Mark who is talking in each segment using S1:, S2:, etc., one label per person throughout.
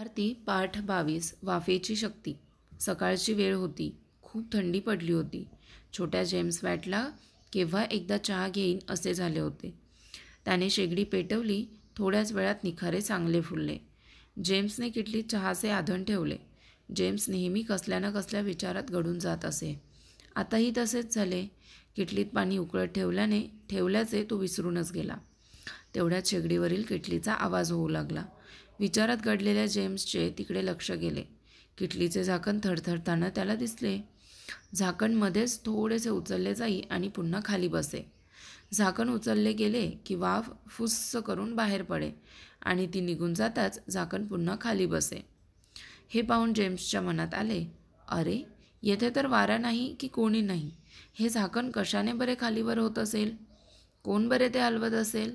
S1: आरती पाठ बावीस वाफेची शक्ती सकाळची वेळ होती खूप थंडी पडली होती छोट्या जेम्स वॅटला केव्हा एकदा चहा घेईन असे झाले होते त्याने शेगडी पेटवली थोड्याच वेळात निखारे चांगले फुलले जेम्सने किटलीत चहाचे आधण ठेवले जेम्स नेहमी कसल्या ना कसल्या विचारात घडून जात असे आताही तसेच झाले किटलीत पाणी उकळत ठेवल्याने ठेवल्याचे तो विसरूनच गेला तेवढ्यात शेगडीवरील किटलीचा आवाज होऊ लागला विचारात घडलेल्या जेम्सचे तिकडे लक्ष गेले किटलीचे झाकण थरथरताना त्याला दिसले झाकणमध्येच थोडेसे उचलले जाई आणि पुन्हा खाली बसे झाकण उचलले गेले की वाफ फुस्स करून बाहेर पडे आणि ती निघून जाताच झाकण पुन्हा खाली बसे हे पाहून जेम्सच्या मनात आले अरे येथे तर वारा नाही की कोणी नाही हे झाकण कशाने बरे खालीवर होत असेल कोण बरे ते हलवत असेल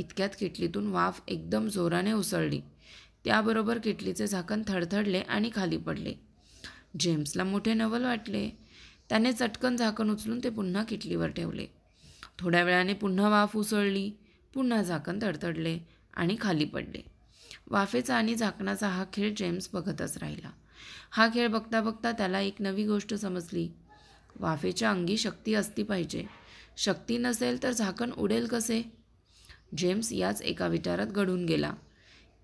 S1: इतक्यात किटलीतून वाफ एकदम जोराने उसळली त्याबरोबर किटलीचे झाकण थडथडले आणि खाली पडले जेम्सला मोठे नवल वाटले त्याने चटकन झाकण उचलून ते पुन्हा किटलीवर ठेवले थोड्या वेळाने पुन्हा वाफ उसळली पुन्हा झाकण तडतडले आणि खाली पडले वाफेचा आणि झाकणाचा हा खेळ जेम्स बघतच राहिला हा खेळ बघता बघता त्याला एक नवी गोष्ट समजली वाफेच्या अंगी शक्ती असती पाहिजे शक्ती नसेल तर झाकण उडेल कसे जेम्स याच एका विचारात घडून गेला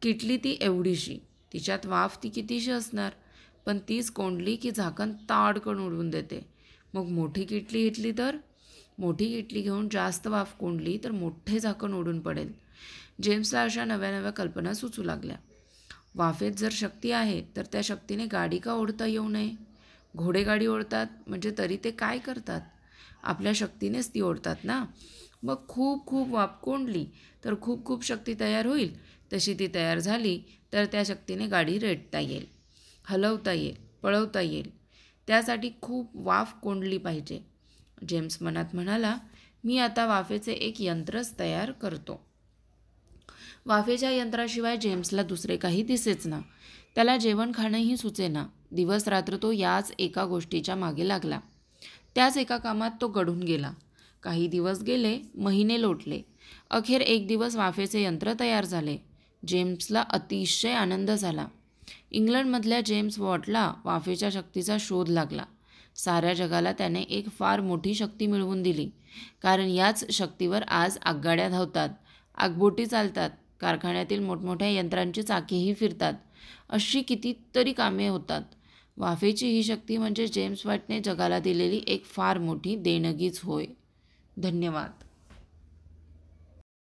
S1: किटली ती एवढीशी तिच्यात वाफ ती कितीशी असणार पण तीच कोंडली की झाकण ताडकण उडवून देते मग मोठी किटली घेतली तर मोठी किटली घेऊन जास्त वाफ कोंडली तर मोठे झाकण उडून पडेल जेम्सला अशा नव्या नव्या कल्पना सुचू लागल्या वाफेत जर शक्ती आहे तर त्या शक्तीने गाडी का ओढता येऊ नये घोडेगाडी ओढतात म्हणजे तरी ते काय करतात आपल्या शक्तीनेच ती ओढतात ना मग खूप खूप वाफ कोंडली तर खूप खूप शक्ती तयार होईल तशी ती तयार झाली तर त्या शक्तीने गाडी रेटता येईल हलवता येईल पळवता येईल त्यासाठी खूप वाफ कोंडली पाहिजे जेम्स मनात म्हणाला मी आता वाफेचे एक यंत्रच तयार करतो वाफेच्या यंत्राशिवाय जेम्सला दुसरे काही दिसेच ना त्याला जेवण खाणंही सुचेना दिवस रात्र तो याच एका गोष्टीच्या मागे लागला त्याच एका कामात तो गढून गेला काही दिवस गेले महिने लोटले अखेर एक दिवस वाफेचे यंत्र तयार झाले जेम्सला अतिशय आनंद झाला इंग्लंडमधल्या जेम्स वॉटला वाफेच्या शक्तीचा शोध लागला साऱ्या जगाला त्याने एक फार मोठी शक्ती मिळवून दिली कारण याच शक्तीवर आज आगगाड्या धावतात आगबोटी चालतात कारखान्यातील मोठमोठ्या यंत्रांची चाकीही फिरतात अशी कितीतरी कामे होतात वाफेची ही शक्ती म्हणजे जेम्स वॉटने जगाला दिलेली एक फार मोठी देणगीच होय धन्यवाद